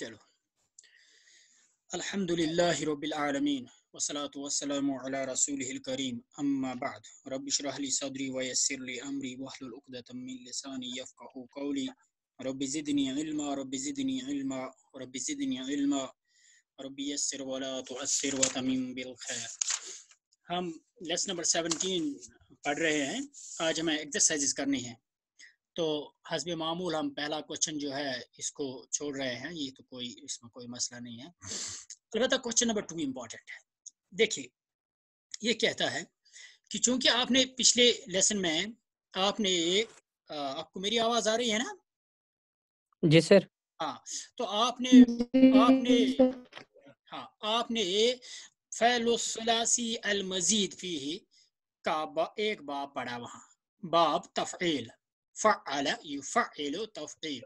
चलो अल्हम्दुलिल्लाह रब्बिल आलमीन वसलात वसलाम अला रसूलिल करीम अम्मा बाद रब इशरह ली सदरी व यस्सिर ली अमरी वहलुल उक़दतम मिन लिसानी यफ़क़हू क़ौली रब ज़िदनी इल्मा रब ज़िदनी इल्मा रब ज़िदनी इल्मा रब यस्सिर व ला तुअस्सिर व बिल खैर हम लेसन नंबर 17 पढ़ रहे हैं आज हमें एक्सरसाइजेस करनी है तो हजब मामूल हम पहला क्वेश्चन जो है इसको छोड़ रहे हैं ये तो कोई इसमें कोई मसला नहीं है अलबत्त क्वेश्चन नंबर टू इम्पॉर्टेंट है देखिए ये कहता है कि चूंकि आपने पिछले लेसन में आपने आपको मेरी आवाज आ रही है ना जी सर हाँ तो आपने आपने हाँ आपने फैलसलासी अलमजीद फी का बा, एक बाप पढ़ा वहाँ बाप तफेल फ़ाला युफ़ाइल तफ़ील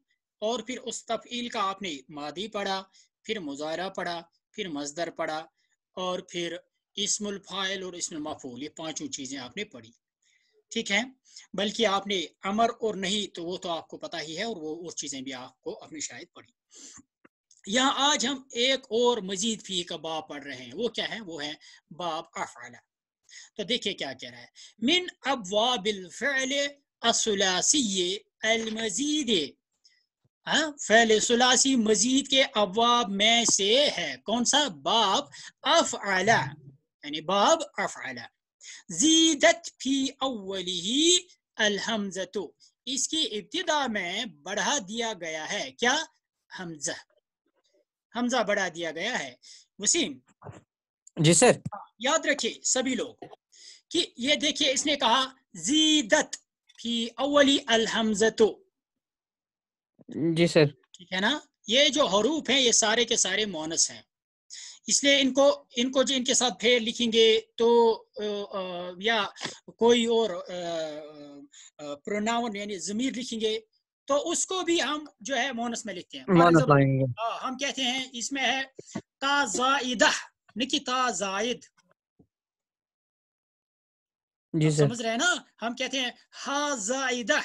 और फिर उस तफ़ील का आपने मादी पढ़ा फिर मुजाहरा पढ़ा फिर मजदर पढ़ा और फिर इसमुल फ़ाइल और इसमुल मफूल ये पांचों चीज़ें आपने पढ़ी ठीक है बल्कि आपने अमर और नहीं तो वो तो आपको पता ही है और वो और चीज़ें भी आपको अपनी शायद पढ़ी यहाँ आज हम एक और मजीद फी का बाप पढ़ रहे हैं वो क्या है वो है बाप अफाला तो देखिए क्या कह रहा है मिन अब वाबिल असलासी अलमजीद सलासी मजीद के अवाब में से है कौन सा बाब अफ आला यानी बाब अफ आला जीदत फी अवली ही अलहमजतो इसकी इब्तदा में बढ़ा दिया गया है क्या हमजा हमजा बढ़ा दिया गया है वसीम जी सर याद रखिए सभी लोग कि ये देखिए इसने कहा जीदत फी अवली हमजतो जी सर ठीक है ना ये जो हरूफ हैं ये सारे के सारे मोनस हैं इसलिए इनको इनको जो इनके साथ फेर लिखेंगे तो आ, या कोई और प्रोनाउन यानी जमीर लिखेंगे तो उसको भी हम जो है मोनस में लिखते हैं हाँ, हम कहते हैं इसमें है ताजाइदा निकी ताजाइद समझ रहे हैं ना हम कहते हैं हा जाइदा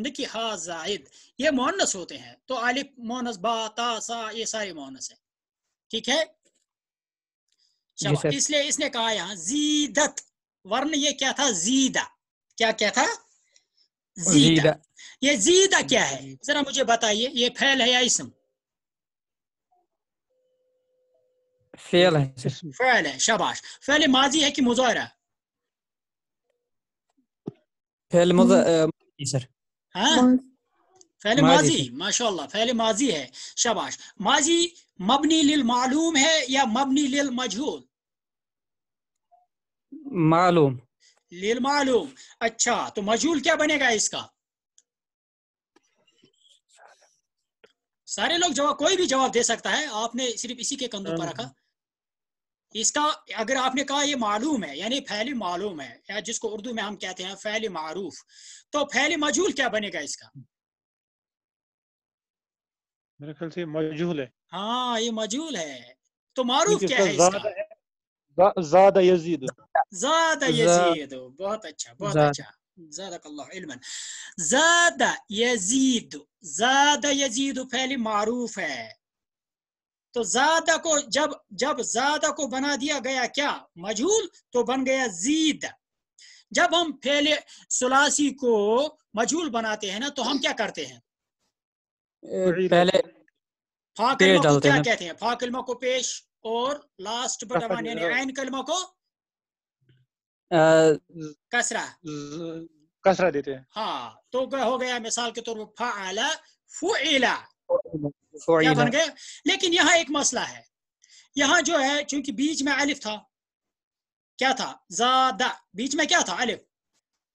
न कि हा जाइद ये मोनस होते हैं तो आलिफ मोनस बा ता सा ये सारे मोनस है ठीक है इसलिए इसने कहा यहां जीदत वर्ण ये क्या था जीदा क्या क्या था जीदा, ये जीदा क्या है जरा मुझे बताइए ये फैल है या इसम फैल है फैल है शाबाश फैल माजी है कि मुजाहरा फेल مضارع सर फेल माजी माशाल्लाह फेल माजी है शाबाश माजी मबनी लिल मालूम है या मबनी लिल मजहूल मालूम लिल मालूम अच्छा तो मजहूल क्या बनेगा इसका सारे लोग जवाब कोई भी जवाब दे सकता है आपने सिर्फ इसी के कंधों पर रखा इसका अगर आपने कहा ये मालूम है यानी फैल मालूम है या जिसको उर्दू में हम कहते हैं फैल मारूफ तो फैल मजूल क्या बनेगा इसका मेरे ख्याल से मजूल है हाँ ये मजूल है तो मारूफ क्या तो है इसका ज्यादा यजीद ज्यादा यजीद बहुत अच्छा बहुत अच्छा ज्यादा यजीद ज्यादा यजीद फैल मारूफ है तो ज्यादा को जब जब ज्यादा को बना दिया गया क्या मजहूल तो बन गया जीद जब हम फेले सुलासी को मजहूल बनाते हैं ना तो हम क्या करते हैं तो। पहले फाकिल्मा को क्या कहते हैं फाकिल्मा को पेश और लास्ट बट यानी आयन कलमा को कसरा कसरा देते हैं हाँ तो हो गया मिसाल के तौर पर फा फुला क्या बन गए लेकिन यहाँ एक मसला है यहाँ जो है चूंकि बीच में अलिफ था क्या था जा बीच में क्या था अलिफ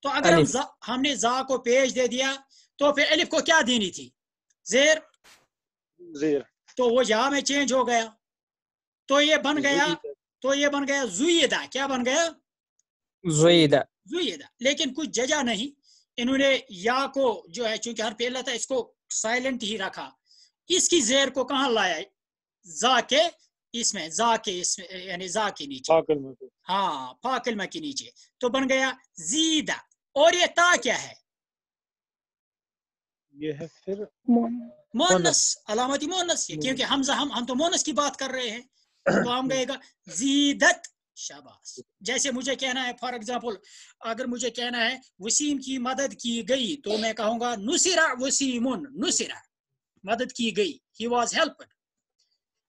तो अगर हम जा, हमने जा को पेश दे दिया तो फिर अलिफ को क्या देनी थी जेर जेर तो वो यहाँ में चेंज हो गया तो ये बन गया तो ये बन गया जुईदा क्या बन गया जुईदा जुईदा लेकिन कुछ जजा नहीं इन्होंने या को जो है चूंकि हर पहला था इसको साइलेंट ही रखा इसकी जेर को कहा लाया जा के इसमें जा के इसमें यानी जा के नीचे हाँ फाकिलमा के नीचे तो बन गया जीदा और ये ता क्या है ये है फिर मोनस अलामती मोनस क्योंकि हम हम हम तो मोनस की बात कर रहे हैं तो हम गएगा जीदत शाबाश जैसे मुझे कहना है फॉर एग्जाम्पल अगर मुझे कहना है वसीम की मदद की गई तो मैं कहूंगा नुसिरा वसीमुन नुसिरा मदद की गई ही वॉज हेल्प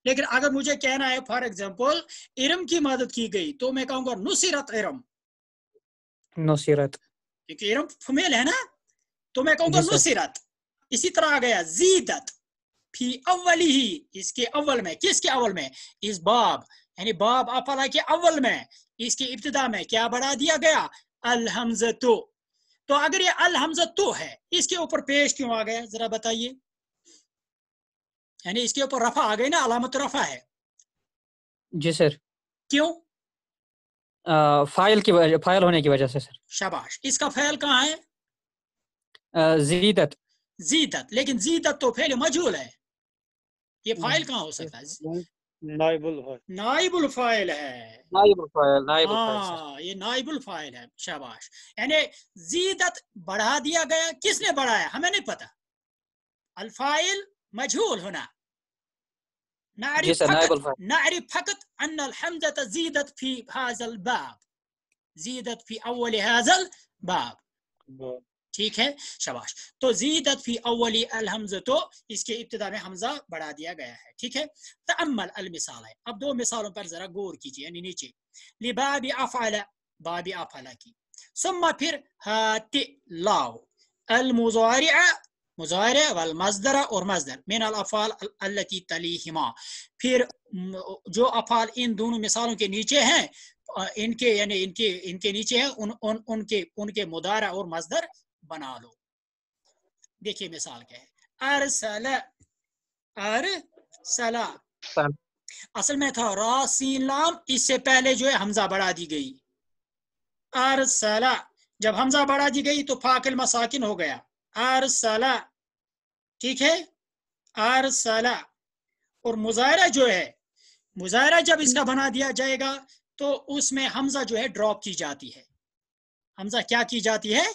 लेकिन अगर मुझे कहना है फॉर एग्जाम्पल इरम की मदद की गई तो मैं कहूंगा नुसीरत इरम नुसीरत क्योंकि इरम फुमेल है ना तो मैं कहूंगा नुसीरत इसी तरह आ गया जीदत फी अव्वल ही इसके अव्वल में किसके अव्वल में इस बाब यानी बाब आप के अव्वल में इसकी इब्तदा में क्या बढ़ा दिया गया अलहमजतो तो अगर ये अलहमजतो है इसके ऊपर पेश क्यों आ गया जरा बताइए यानी इसके ऊपर रफा आ गई ना अलामत रफा है जी सर क्यों फाइल की वजह फाइल होने की वजह से सर शाबाश इसका फाइल कहाँ है जीदत जीदत लेकिन जीदत तो फेल मजहूल है ये हम्म। फाइल कहाँ हो सकता है नाइबुल नाइबुल फाइल है नाइबुल फाइल नाइबुल हाँ ये नाइबुल फाइल है शाबाश यानी जीदत बढ़ा दिया गया किसने बढ़ाया हमें नहीं पता अल्फाइल مجهول هنا نعرف فقط, نعرف فقط أن الحمزة زيدت في هذا الباب زيدت في أول هذا الباب ٹھیک ہے شباش تو زیدت فی اولی الحمز تو اس کے ابتدا میں حمزہ بڑھا دیا گیا ہے ٹھیک ہے تعمل المثال ہے اب دو مثالوں پر ذرا گور کیجئے یعنی نیچے لباب افعال باب افعال کی ثم پھر ہاتی لاو المزارع मुजाहरा वल मजदरा और मजदर मिन अफ़ाल अल्लती तलीहिमा फिर जो अफ़ाल इन दोनों मिसालों के नीचे हैं इनके यानी इनके इनके नीचे हैं उन, उन उनके उनके मुदारा और मजदर बना लो देखिए मिसाल क्या है अरसला अरसला असल में था रासीन इससे पहले जो है हमजा बढ़ा दी गई अरसला जब हमजा बढ़ा दी गई तो फाकिल मसाकिन हो गया सला ठीक है सला और मुजाहरा जो है मुजाहरा जब इसका बना दिया जाएगा तो उसमें हमजा जो है ड्रॉप की जाती है हमजा क्या की जाती है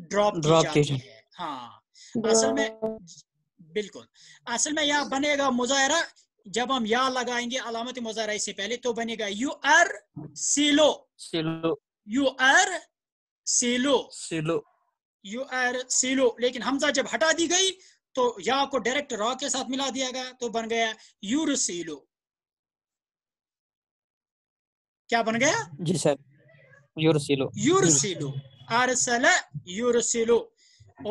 ड्रॉप की, की जाती है हाँ असल में बिल्कुल असल में यहाँ बनेगा मुजाहरा जब हम या लगाएंगे अलामत मुजाहरा इससे पहले तो बनेगा यू आर सिलो सिलो यू आर सिलो सिलो यू आर सीलो लेकिन हमजा जब हटा दी गई तो या को डायरेक्ट रॉ के साथ मिला दिया गया तो बन गया यूर सीलो क्या बन गया जी सर आर सल यूर सीलो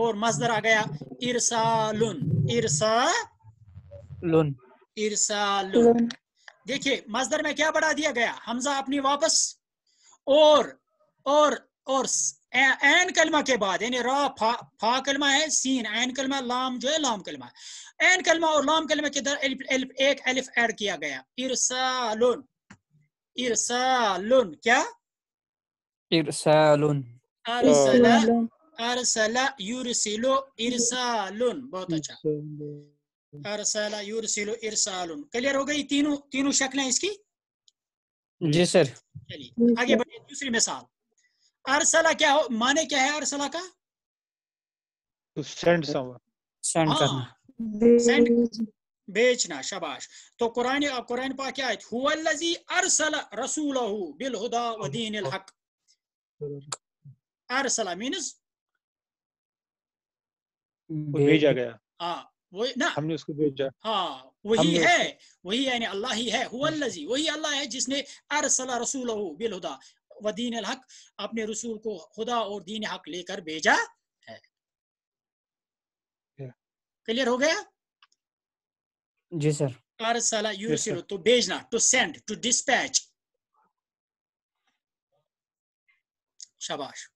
और मजदर आ गया इरसालुन इरसा लुन इरसालुन देखिए मजदर में क्या बढ़ा दिया गया हमजा अपनी वापस और और और एन कलमा के बाद यानी रा फा, फा कलमा है सीन एन कलमा लाम जो है लाम कलमा एन कलमा और लाम कलमा के दर एल्प, एलिफ, एक एलिफ ऐड किया गया इरसालुन इरसालुन क्या इरसालुन अरसला अरसला युरसिलो इरसालुन बहुत अच्छा अरसला युरसिलो इरसालुन क्लियर हो गई तीनों तीनों शक्लें इसकी जी सर चलिए आगे बढ़िए दूसरी मिसाल अरसला क्या हो माने क्या है अरसला का सेंड सेंड सेंड करना बेचना शबाश तो कुरान कुरान पाक क्या है हुवल्लजी अरसल रसूलहु बिल हुदा व दीनिल हक अरसला मींस भेजा गया हां वो ना हमने उसको भेजा हां वही है वही यानी अल्लाह ही है हुवल्लजी वही अल्लाह है जिसने अरसला रसूलहु बिल हुदा वदीन हक अपने रसूल को खुदा और दीन हक लेकर भेजा है क्लियर हो गया जी सर अरसला यूरसिल तो भेजना टू सेंड टू डिस्पैच शाबाश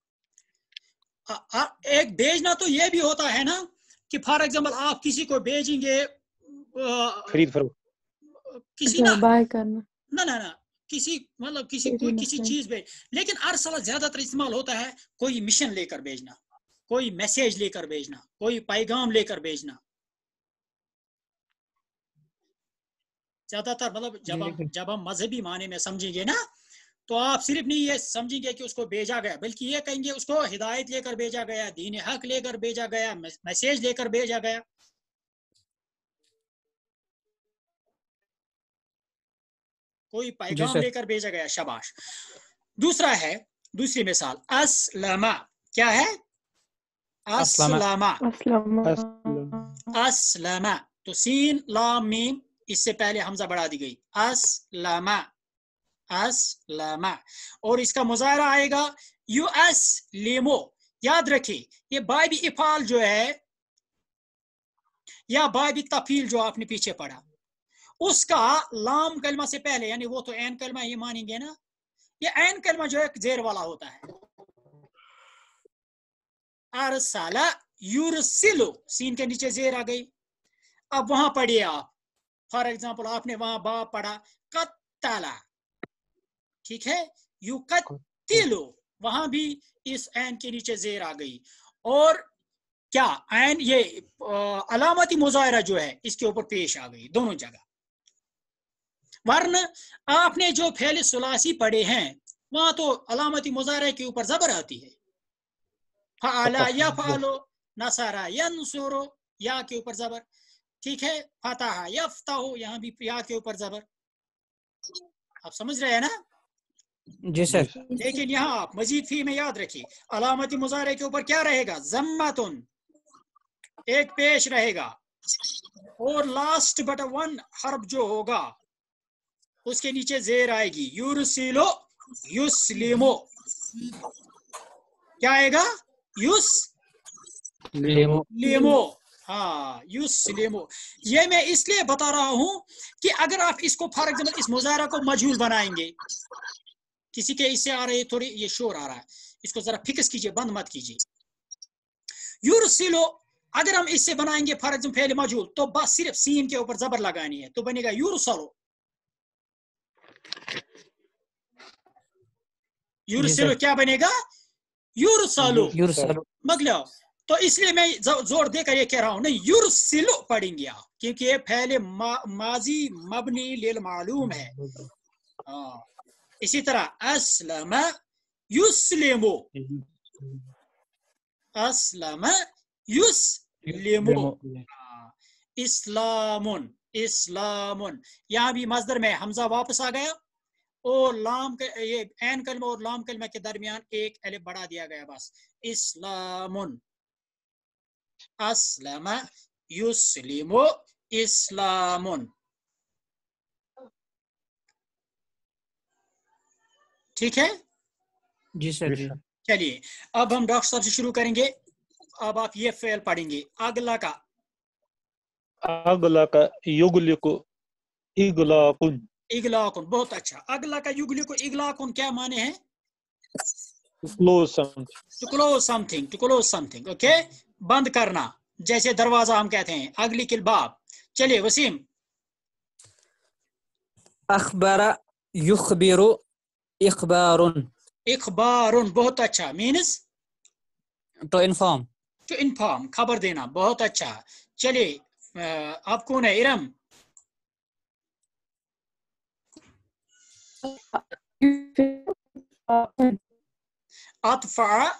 एक भेजना तो ये भी होता है ना कि फॉर एग्जांपल आप किसी को भेजेंगे खरीद फरोख्त किसी ना बाय करना ना ना ना किसी मतलब किसी कोई किसी चीज पे लेकिन अरसला ज्यादातर इस्तेमाल होता है कोई मिशन लेकर भेजना कोई मैसेज लेकर भेजना कोई पैगाम लेकर भेजना ज्यादातर मतलब जब हम जब हम मजहबी माने में समझेंगे ना तो आप सिर्फ नहीं ये समझेंगे कि उसको भेजा गया बल्कि ये कहेंगे उसको हिदायत लेकर भेजा गया दीन हक लेकर भेजा गया मैसेज लेकर भेजा गया कोई पैगाम लेकर भेजा गया शबाश दूसरा है दूसरी मिसाल असलमा क्या है असलमा असलमा तो सीन लाम मीम इससे पहले हमजा बढ़ा दी गई असलमा असलमा और इसका मुजाहरा आएगा यू एस लेमो याद रखिए ये बाइबी इफाल जो है या बाइब तफील जो आपने पीछे पढ़ा उसका लाम कलमा से पहले यानी वो तो एन कलमा ये मानेंगे ना ये एन कलमा जो है जेर वाला होता है अरसाला यूरसिलो सीन के नीचे जेर आ गई अब वहां पढ़िए आप फॉर एग्जाम्पल आपने वहां बा पढ़ा कत्ताला ठीक है यू कत्तिलो वहां भी इस एन के नीचे जेर आ गई और क्या एन ये अलामती मुजाहरा जो है इसके ऊपर पेश आ गई दोनों जगह वर्ण आपने जो फैल सुलासी पढ़े हैं वहां तो अलामती मुजारे के ऊपर जबर आती है फाला या फालो नसारा या नसोरो या के ऊपर जबर ठीक है फाता या यहाँ भी या के ऊपर जबर आप समझ रहे हैं ना जी सर लेकिन यहाँ आप मजीद फी में याद रखिए अलामती मुजारे के ऊपर क्या रहेगा जम्मतुन एक पेश रहेगा और लास्ट बट वन हर्ब जो होगा उसके नीचे जेर आएगी यूरसिलो युसलिमो क्या आएगा युस लेमो लेमो हाँ लेमो ये मैं इसलिए बता रहा हूं कि अगर आप इसको फॉर एग्जाम्पल इस मुजाहरा को मजहूल बनाएंगे किसी के इससे आ रही थोड़ी ये शोर आ रहा है इसको जरा फिक्स कीजिए बंद मत कीजिए यूरसिलो अगर हम इससे बनाएंगे फॉर एग्जाम्पल फेल मजहूल तो बस सिर्फ सीन के ऊपर जबर लगानी है तो बनेगा यूरसलो यूरसिलो क्या बनेगा यूरसालो यूरसालो मतलब तो इसलिए मैं जोर देकर ये कह रहा हूं ना यूरसिलो पढ़ेंगे आप क्योंकि ये पहले मा, माजी मबनी लिल मालूम है आ, हाँ। इसी तरह असलम युसलेमो असलम युसलेमो हाँ। इस्लामुन इस्लामुन यहां भी मजदर में हमजा वापस आ गया और लाम के ये एन कलमा और लाम कलमा के दरमियान एक एल बढ़ा दिया गया बस इस्लाम असलम युसलिमो इस्लाम ठीक है जी सर जी चलिए अब हम डॉक्टर साहब से शुरू करेंगे अब आप ये फेल पढ़ेंगे अगला का अगला का युगलिको इगलाकुन इगलाकुन बहुत अच्छा अगला का युगली को इगलाकुन क्या माने हैं to close something to close something okay बंद करना जैसे दरवाजा हम कहते हैं अगली किल बाब चलिए वसीम अखबार युखबिरु इखबारुन इखबारुन बहुत अच्छा means to inform to inform खबर देना बहुत अच्छा चलिए आप कौन है इरम أطفأ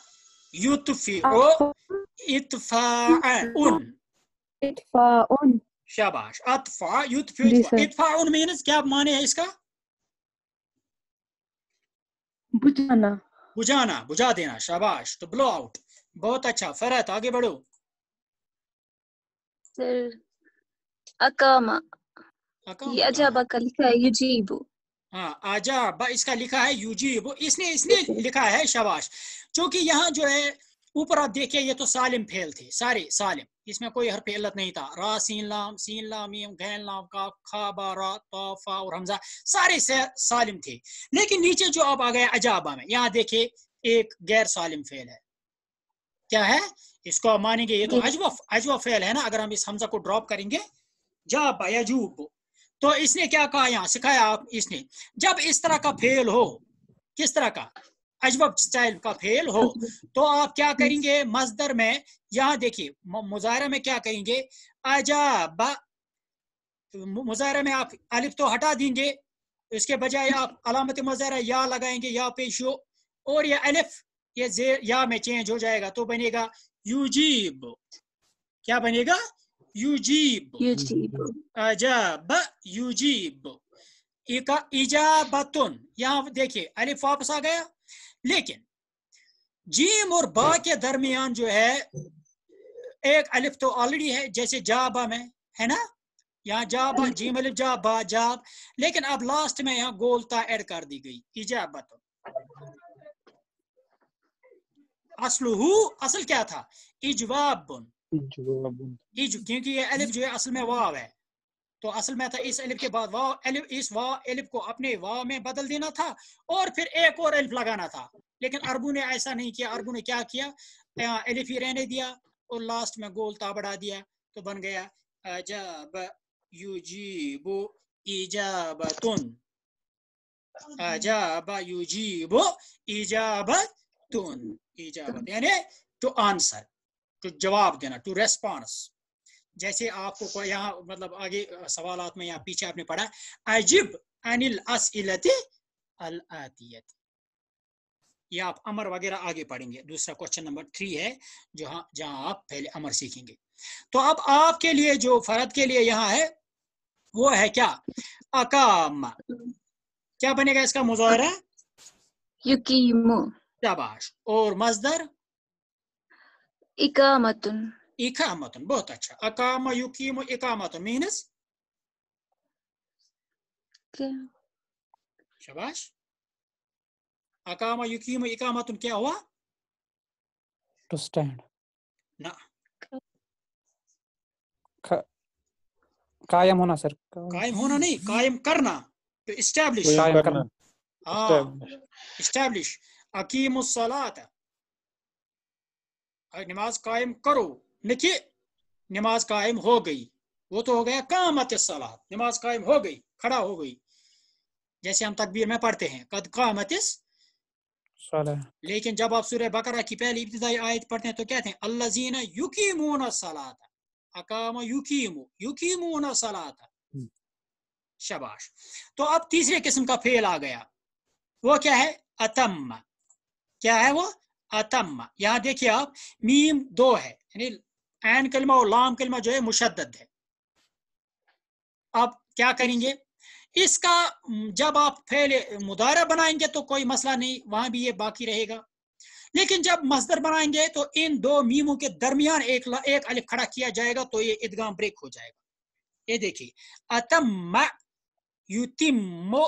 يطفئ إطفاء إطفاء शाबाश अतफा युतफी इतफाउन मीन्स क्या माने है इसका बुझाना बुझाना बुझा देना शाबाश तो ब्लो आउट बहुत अच्छा फरहत आगे बढ़ो सर अकामा यजब कल का युजीबु हाँ आजा बा इसका लिखा है यूजी वो इसने इसने लिखा है शबाश क्योंकि यहाँ जो है ऊपर आप देखिए ये तो सालिम फेल थे सारे सालिम इसमें कोई हर फेलत नहीं था रा सीन लाम सीन लामीम गैन लाम का खा बा रा तोफा और हमजा सारे से सालिम थे लेकिन नीचे जो अब आ गए अजाबा में यहाँ देखिए एक गैर सालिम फेल है क्या है इसको आप मानेंगे ये तो अजवा अजवा फेल है ना अगर हम इस हमजा को ड्रॉप करेंगे जाबा यजूब तो इसने क्या कहा यहाँ सिखाया आप इसने जब इस तरह का फेल हो किस तरह का अजब स्टाइल का फेल हो तो आप क्या करेंगे मजदर में यहाँ देखिए मुजाहरा में क्या करेंगे अजब मुजाहरा में आप अलिफ तो हटा देंगे इसके बजाय आप अलामत मुजाहरा या लगाएंगे या पेश हो और ये अलिफ ये जेर या में चेंज हो जाएगा तो बनेगा यूजीब क्या बनेगा yujibu. Yujibu. Ajaba yujibu. इका यहाँ देखिए अलिफ वापस आ गया लेकिन जीम और बा के दरमियान जो है एक अलिफ तो ऑलरेडी है जैसे जाबा में है ना यहाँ जाबा जीम अलिफ जाबा जाब लेकिन अब लास्ट में यहाँ गोलता ऐड कर दी गई इजाबतुन असलहू असल क्या था इजवाबन ये जो क्योंकि ये अलिफ जो है असल में वाव है तो असल में था इस अलिफ के बाद वाव अलिफ इस वाव अलिफ को अपने वाव में बदल देना था और फिर एक और अलिफ लगाना था लेकिन अरबू ने ऐसा नहीं किया अरबू ने क्या किया अलिफ ही रहने दिया और लास्ट में गोल ता बढ़ा दिया तो बन गया अजब युजीबु इजाबतुन अजब युजीबु इजाबतुन इजाबत यानी टू तो आंसर टू तो जवाब देना टू रेस्पॉन्स जैसे आपको यहाँ मतलब आगे सवाल में यहाँ पीछे आपने पढ़ा अजिब अनिल असलती अल ये आप अमर वगैरह आगे पढ़ेंगे दूसरा क्वेश्चन नंबर थ्री है हाँ जहाँ आप पहले अमर सीखेंगे तो अब आपके लिए जो फरद के लिए यहाँ है वो है क्या अकाम क्या बनेगा इसका मुजाहरा शाबाश और मजदर इकामतुन इकामतुन बहुत अच्छा अकाम युकीम इकामतुन मीनस शाबाश अकाम युकीम इकामतुन क्या हुआ टू स्टैंड ना कायम होना सर कायम होना नहीं कायम करना तो इस्टैब्लिश कायम करना हां इस्टैब्लिश अकीमुस सलात नमाज कायम करो न नमाज कायम हो गई वो तो हो गया काम सलात नमाज कायम हो गई खड़ा हो गई जैसे हम तकबीर में पढ़ते हैं कद काम लेकिन जब आप सूर्य बकरा की पहली इब्तदाई आयत पढ़ते हैं तो कहते हैं अल्लाजीना युकीमून सलात अकाम युकी युकीमून सलात हम्म। शबाश तो अब तीसरे किस्म का फेल आ गया वो क्या है अतम क्या है वो अतम यहाँ देखिए आप मीम दो है यानी एन कलमा और लाम कलमा जो है मुशद है आप क्या करेंगे इसका जब आप फैले मुदारा बनाएंगे तो कोई मसला नहीं वहां भी ये बाकी रहेगा लेकिन जब मजदर बनाएंगे तो इन दो मीमों के दरमियान एक एक अलिफ खड़ा किया जाएगा तो ये ईदगाम ब्रेक हो जाएगा ये देखिए अतम युतिमो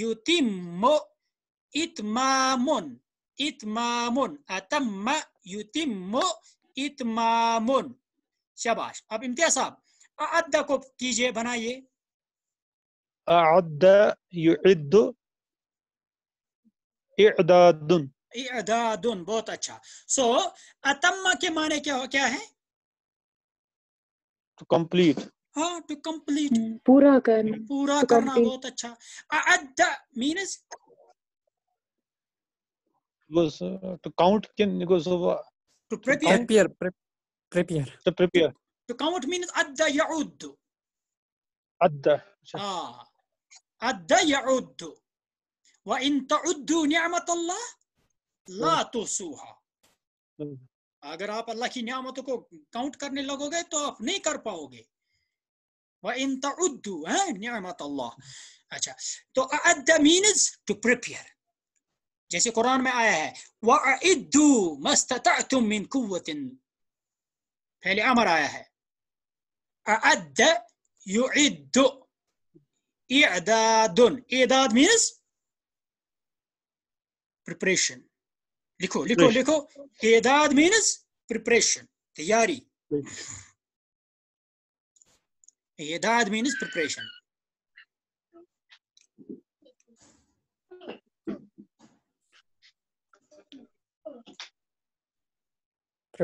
युतिमो इतमामुन इतमामुन अतम युतिमु इतमामुन शबाश अब इम्तिया साहब अद्द को कीजिए बनाइए अद्द युद्ध इदादुन इदादुन बहुत अच्छा सो so, अतम के माने क्या हो क्या है टू कंप्लीट हाँ टू कंप्लीट पूरा करना पूरा करना बहुत अच्छा अद्द मीनस was uh, to count can goes over to prepare to prepare pre prepare to prepare to count means adda ya'ud adda ah adda ya'ud wa in ta'uddu ni'mat Allah la tusuha अगर आप अल्लाह की नियामतों को count करने लगोगे तो आप नहीं कर पाओगे वह इन तउद्दू है नियामत अल्लाह अच्छा तो अद्द मीन्स टू प्रिपेयर جیسے قرآن میں آیا ہے وَعَئِدُّوا مَسْتَتَعْتُمْ مِنْ قُوَّةٍ پہلے عمر آیا ہے اَعَدَّ يُعِدُّ اِعْدَادٌ اِعْدَاد means preparation لکھو لکھو لکھو اِعْدَاد means preparation تیاری اِعْدَاد means preparation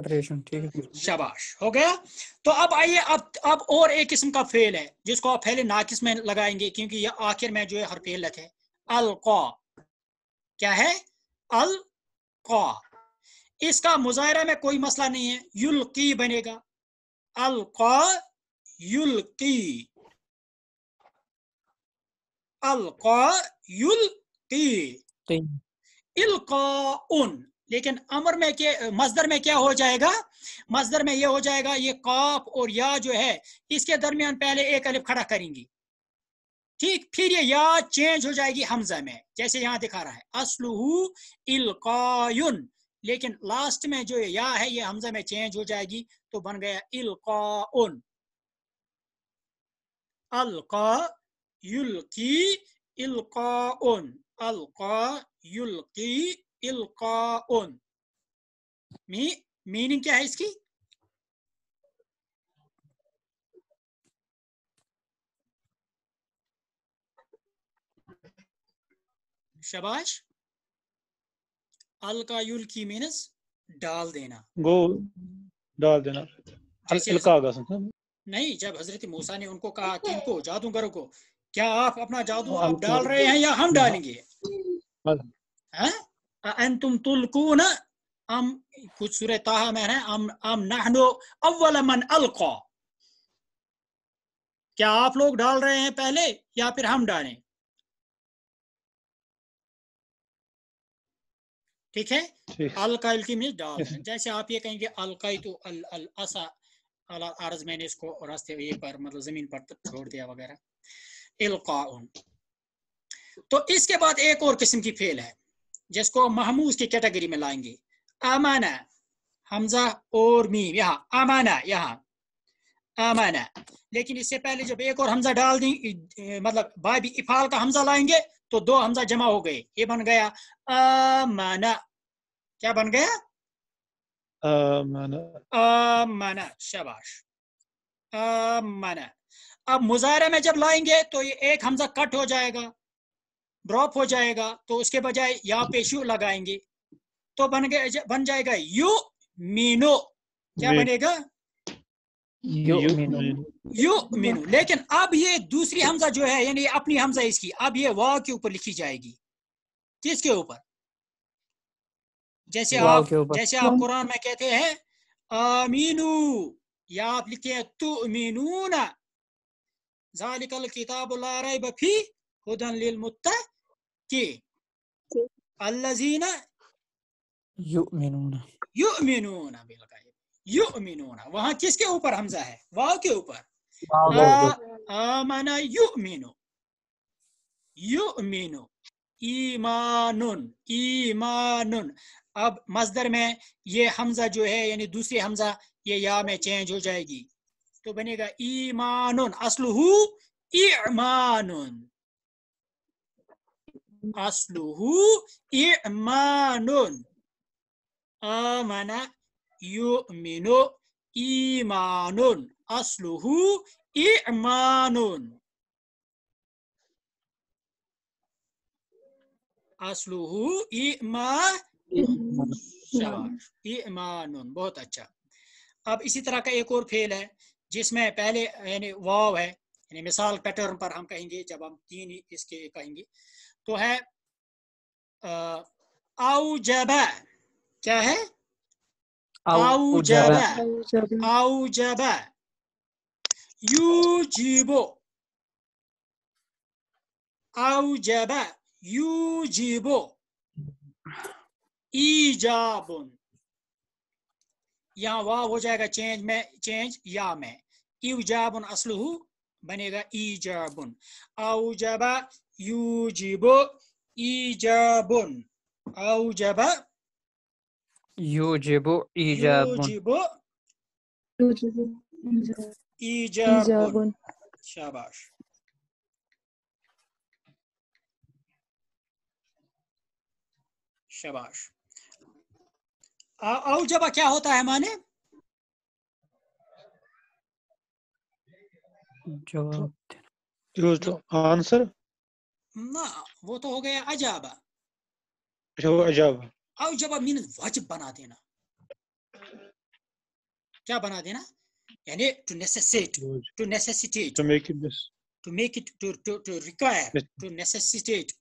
प्रिपरेशन ठीक है शाबाश हो गया तो अब आइए अब अब और एक किस्म का फेल है जिसको आप पहले नाकिस में लगाएंगे क्योंकि ये आखिर में जो है हर फेलत है कौ क्या है अल कौ इसका मुजाहरा में कोई मसला नहीं है युल की बनेगा अल कौ युल की अलका युल्की अलका युल्की इल्का उन लेकिन अमर में के मजदर में क्या हो जाएगा मजदर में ये हो जाएगा ये काफ और या जो है इसके दरमियान पहले एक अलिफ खड़ा करेंगी ठीक फिर ये या चेंज हो जाएगी हमजा में जैसे यहां दिखा रहा है असलू इलकायुन लेकिन लास्ट में जो या है ये हमजा में चेंज हो जाएगी तो बन गया इलकाउन अलका युल्की इलकाउन अलका युल्की इल्काउन मी मीनिंग क्या है इसकी शबाश अलका की मीनस डाल देना गो डाल देना नहीं जब हजरत मूसा ने उनको कहा कि इनको जादूगरों को क्या आप अपना जादू आप तो डाल रहे हैं या हम हाँ। डालेंगे हाँ। अंतुम तुलकून अम कुछ सूर ताहा में है अम अम नहनो अव्वल मन अलका क्या आप लोग डाल रहे हैं पहले या फिर हम डालें ठीक है अलकाइल की मीन डाल जैसे आप ये कहेंगे अलकाई तो अल अल असा अल अर्ज मैंने इसको रास्ते ये पर मतलब जमीन पर छोड़ दिया वगैरह इलका तो इसके बाद एक और किस्म की फेल है जिसको महमूज की कैटेगरी में लाएंगे अमाना हमजा और मीम यहाँ अमाना यहाँ अमाना लेकिन इससे पहले जब एक और हमजा डाल दी मतलब भी इफाल का हमजा लाएंगे तो दो हमजा जमा हो गए ये बन गया अमाना क्या बन गया अमाना अमाना शाबाश अमाना अब मुजाहरा में जब लाएंगे तो ये एक हमजा कट हो जाएगा ड्रॉप हो जाएगा तो उसके बजाय यहाँ पेश शू लगाएंगे तो बन गए बन जाएगा यू मीनो क्या बनेगा यू मीनो लेकिन अब ये दूसरी हमजा जो है यानी अपनी हमजा इसकी अब ये वाह के ऊपर लिखी जाएगी किसके ऊपर जैसे आप जैसे आप कुरान में कहते हैं आमीनू या आप लिखते हैं तु मीनू ना जालिकल किताब ला रही बफी हुदन लिल मुत्ता के अल्लाजीना युमिनूना युमिनूना युमिनूना किसके ऊपर हमजा है वाव के ऊपर आमना युमिनु युमिनु ईमानुन ईमानुन अब मजदर में ये हमजा जो है यानी दूसरी हमजा ये या में चेंज हो जाएगी तो बनेगा ईमानुन असलहू ईमानुन asluhu imanun amana yu'minu imanun asluhu imanun asluhu इमा इमानुन बहुत अच्छा अब इसी तरह का एक और फेल है जिसमें पहले यानी वाव है यानी मिसाल पैटर्न पर हम कहेंगे जब हम तीन इसके कहेंगे तो है औजबा क्या है औजबा औजबा यू जीबो ई ईजाबुन यहाँ वाह हो जाएगा चेंज में चेंज या में इवजाबुन असलू बनेगा ईजाबुन औजबा यूजिबो ईजाबुन औजबा यूजिबो ईजाबुन यूजिबो ईजाबुन शाबाश शाबाश औजबा क्या होता है माने जवाब तो आंसर ना वो तो हो गया अजाबा अच्छा, अजाबा अजाबा मीन वाजिब बना देना क्या बना देना यानी to necessitate to necessitate to make it to make it to to to require to necessitate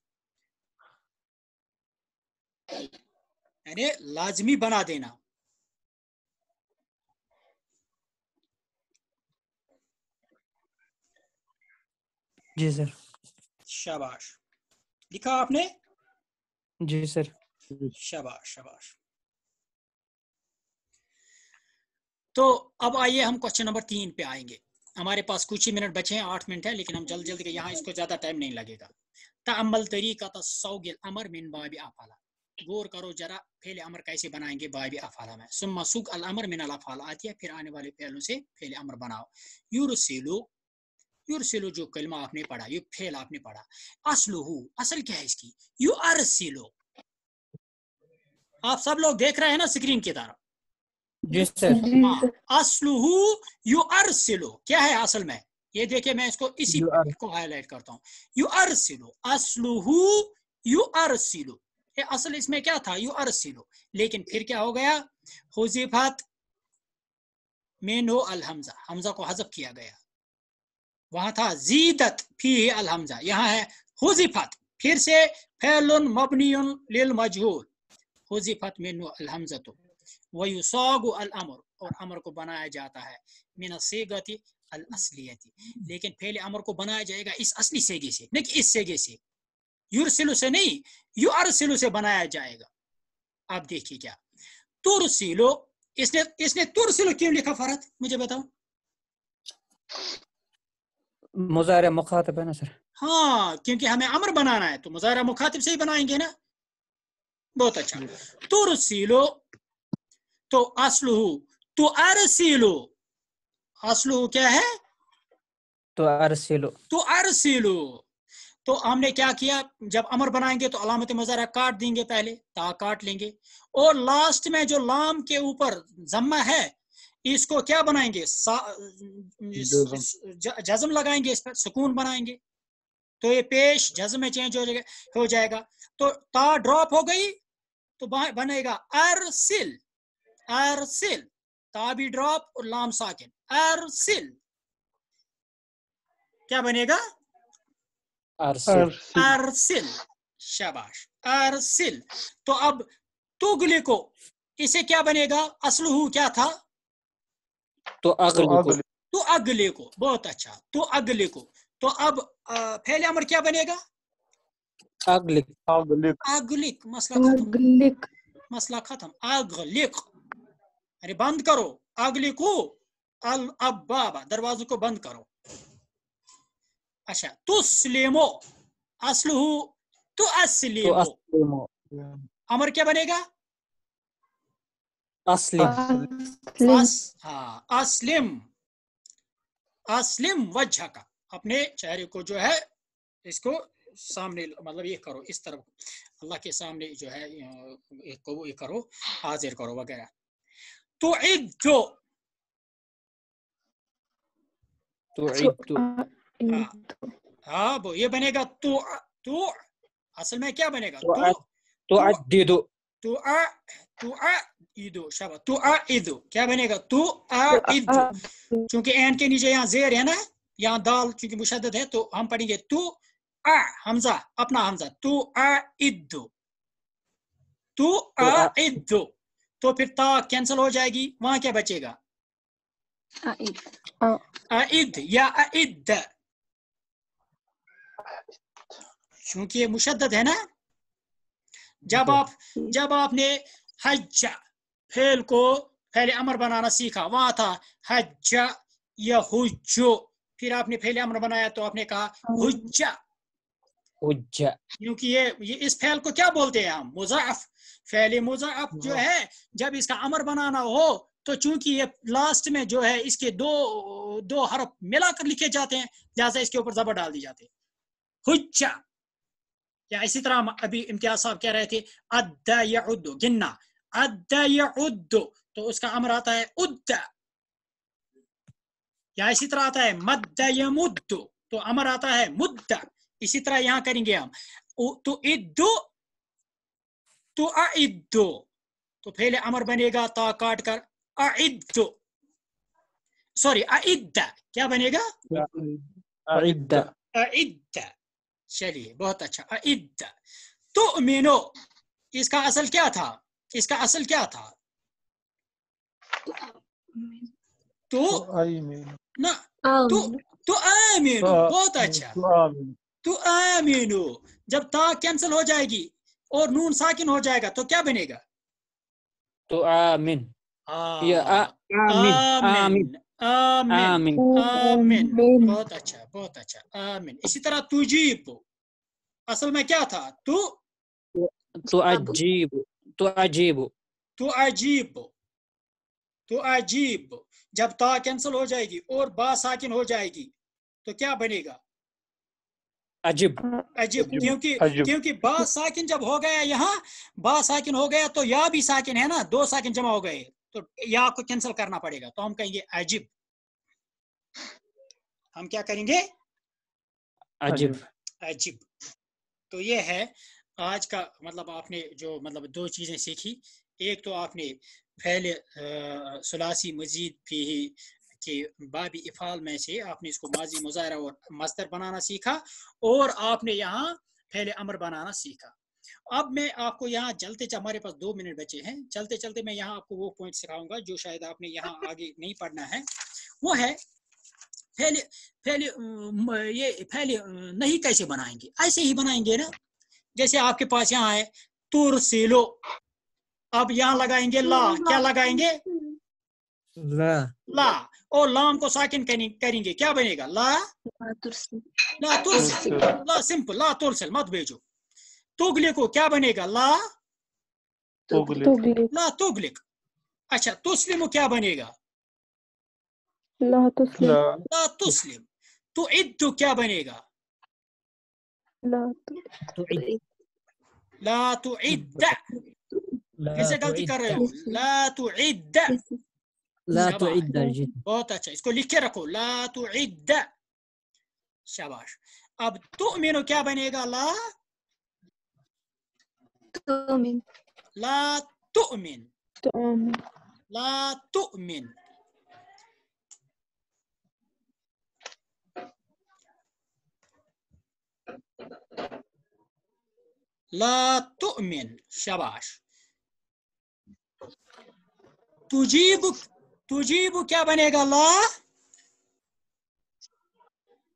यानी लाजमी बना देना जी सर शाबाश लिखा आपने जी सर शाबाश शाबाश तो अब आइए हम क्वेश्चन नंबर तीन पे आएंगे हमारे पास कुछ ही मिनट बचे हैं आठ मिनट है लेकिन हम जल्द जल्द के यहाँ इसको ज्यादा टाइम नहीं लगेगा तमल तरीका तो सौगिल अमर मिन बाबी अफाला गौर करो जरा फेले अमर कैसे बनाएंगे बाबी अफाला में सुम्मा अल अमर मिन अल अफाला आती है फिर आने वाले फेलों से फेले अमर बनाओ यूरसिलू सेलो जो कलमा आपने पढ़ा ये फेल आपने पढ़ा असलहू असल क्या है इसकी यू आर सिलो आप सब लोग देख रहे हैं ना स्क्रीन के तरफ हाँ, असलहू यू आर सिलो क्या है असल में ये देखिए मैं इसको इसी को हाईलाइट करता हूँ यू आर सिलो असलहू यू आर सिलो ये असल इसमें क्या था यू आर सिलो लेकिन फिर क्या हो गया हुजीफत मेनो नो अल हमजा हमजा को हजफ किया गया वहां था जीदत फी अलहमजा यहाँ है हुजीफत फिर से फैलुन मबनीन लिल मजहूर हुजीफत मिन अलहमजत तो सौगु अल अमर और अमर को बनाया जाता है मिन सीगति अल असलियति लेकिन पहले अमर को बनाया जाएगा इस असली सेगे से नहीं इस सेगे से युरसिलु से नहीं यु अरसिलु से बनाया जाएगा आप देखिए क्या तुरसिलो इसने इसने तुरसिलो क्यों लिखा फरत मुझे बताओ मुजाहरा मुखातब है ना सर हाँ क्योंकि हमें अमर बनाना है तो मुजाहरा मुखातब से ही बनाएंगे ना बहुत अच्छा तो रसीलो तो असलू तो अरसीलो असलू क्या है तो अरसीलो तो अरसीलो तो हमने क्या किया जब अमर बनाएंगे तो अलामत मजारा काट देंगे पहले ता काट लेंगे और लास्ट में जो लाम के ऊपर जम्मा है इसको क्या बनाएंगे जज्म लगाएंगे इस पर सुकून बनाएंगे तो ये पेश जज्म में चेंज हो जाएगा हो जाएगा तो ता ड्रॉप हो गई तो बनेगा अरसिल अरसिल ता भी ड्रॉप और लाम साकिन अरसिल क्या बनेगा अरसिल शाबाश अरसिल तो अब तुगले को इसे क्या बनेगा असलहू क्या था तो, तो अगले को तो अगले को बहुत अच्छा तो अगले को तो अब फैले अमर क्या बनेगा अगलिक अगलिक अगलिक मसला अगलिक मसला खत्म अगलिक अरे बंद करो अगले को अल अब बाबा दरवाजे को बंद करो अच्छा तो स्लेमो असलू तो, तो असलेमो अमर क्या बनेगा असलिम हाँ असलिम असलिम व झका अपने चेहरे को जो है इसको सामने मतलब ये करो इस तरफ अल्लाह के सामने जो है एक ये करो हाजिर करो वगैरह तो एक जो तो, तो, तो- हाँ।, हाँ, हाँ वो ये बनेगा तो तो असल में क्या बनेगा तो तो, तो, तो, तो, तो तु आ तु आ ईदो शाबा तु आ ईदो क्या बनेगा तु आ ईदो क्योंकि एन के नीचे यहाँ जेर है ना यहाँ दाल क्योंकि मुशद है तो हम पढ़ेंगे तु आ हमजा अपना हमजा तु आ ईदो तु आ ईदो तो फिर ता कैंसिल हो जाएगी वहां क्या बचेगा अद या अद क्योंकि ये मुशद है ना जब आप जब आपने हज फेल को फैले अमर बनाना सीखा वहां था हज यहुजो फिर आपने फैले अमर बनाया तो आपने कहा हुज्जा हुज्जा क्योंकि ये ये इस फैल को क्या बोलते हैं हम मुजाफ फैले मुजाफ जो हाँ। है जब इसका अमर बनाना हो तो चूंकि ये लास्ट में जो है इसके दो दो हरफ मिलाकर लिखे जाते हैं लिहाजा इसके ऊपर जबर डाल दी जाती है हुज्जा या इसी तरह अभी इम्तियाज साहब कह रहे थे अद्दा या उद्दो अद्दा या उद्दो तो उसका अमर आता है उद्द या इसी तरह आता है मद्द मुद्दो तो अमर आता है मुद्द इसी तरह यहां करेंगे हम तो इद्दो तो अद्दो तो पहले अमर बनेगा ता काट कर अद्दो सॉरी अद्द क्या बनेगा अद्द अद्द चलिए बहुत अच्छा अद तो मीनो इसका असल क्या था इसका असल क्या था तो ना तो तो आमीनो बहुत अच्छा तो आमीनो जब ता कैंसिल हो जाएगी और नून साकिन हो जाएगा तो क्या बनेगा तो आमीन आमीन आमिन आमिन, बहुत अच्छा बहुत अच्छा आमिन इसी तरह तुजीब असल में क्या था तू तो अजीब तो अजीब तो अजीब तो अजीब जब ता कैंसिल हो जाएगी और बा साकिन हो जाएगी तो क्या बनेगा अजीब अजीब क्योंकि क्योंकि बा साकिन जब हो गया यहाँ बा साकिन हो गया तो या भी साकिन है ना दो साकिन जमा हो गए तो या आपको कैंसिल करना पड़ेगा तो हम कहेंगे अजिब हम क्या करेंगे अजीब अजीब तो ये है आज का मतलब आपने जो मतलब दो चीजें सीखी एक तो आपने पहले सलासी मजीद भी के बाबी इफ़ाल में से आपने इसको माजी मुजाहरा और मस्तर बनाना सीखा और आपने यहाँ पहले अमर बनाना सीखा अब मैं आपको यहाँ चलते हमारे पास दो मिनट बचे हैं चलते चलते मैं यहाँ आपको वो पॉइंट सिखाऊंगा जो शायद आपने यहाँ आगे नहीं पढ़ना है वो है फैले फैले ये फैले नहीं कैसे बनाएंगे ऐसे ही बनाएंगे ना जैसे आपके पास यहाँ है तुर सीलो अब यहाँ लगाएंगे ला हाँ, क्या लगाएंगे ला ला और लाम को साकिन करेंगे क्या बनेगा ला ला तुरसिल ला सिंपल ला तुरसिल मत भेजो तोगले क्या बनेगा ला तुगलिक ला तुगलिक अच्छा तुस्लिम क्या बनेगा ला तुस्लिम ला तुस्लिम तो इद्दु क्या बनेगा ला तो इद्द कैसे गलती कर रहे हो ला तो इद्द ला तो इद्द बहुत अच्छा इसको लिख के रखो ला तो इद्द शाबाश अब तुमिनो क्या बनेगा ला تؤمن لا تؤمن تؤمن لا تؤمن لا تؤمن شباش تجيبك تجيبك بنيق الله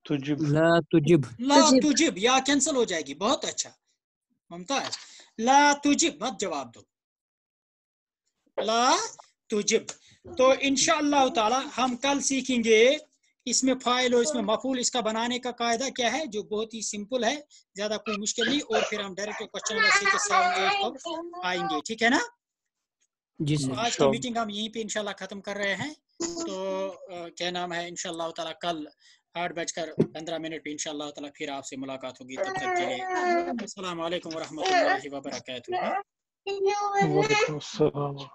تجيب لا تجيب لا تجيب, تجيب. या कैंसिल हो जाएगी बहुत अच्छा मुमताज ला तुजिब मत जवाब दो ला तुजिब तो इनशाला ताला हम कल सीखेंगे इसमें फाइल और इसमें मफूल इसका बनाने का कायदा क्या है जो बहुत ही सिंपल है ज्यादा कोई मुश्किल नहीं और फिर हम डायरेक्ट क्वेश्चन के साथ आएंगे ठीक है ना जी तो आज की मीटिंग हम यहीं पे इनशाला खत्म कर रहे हैं तो क्या नाम है इनशाला कल आठ बजकर पंद्रह मिनट इन इनशाला फिर आपसे मुलाकात होगी तब तक के लिए असल वरहमल वर्क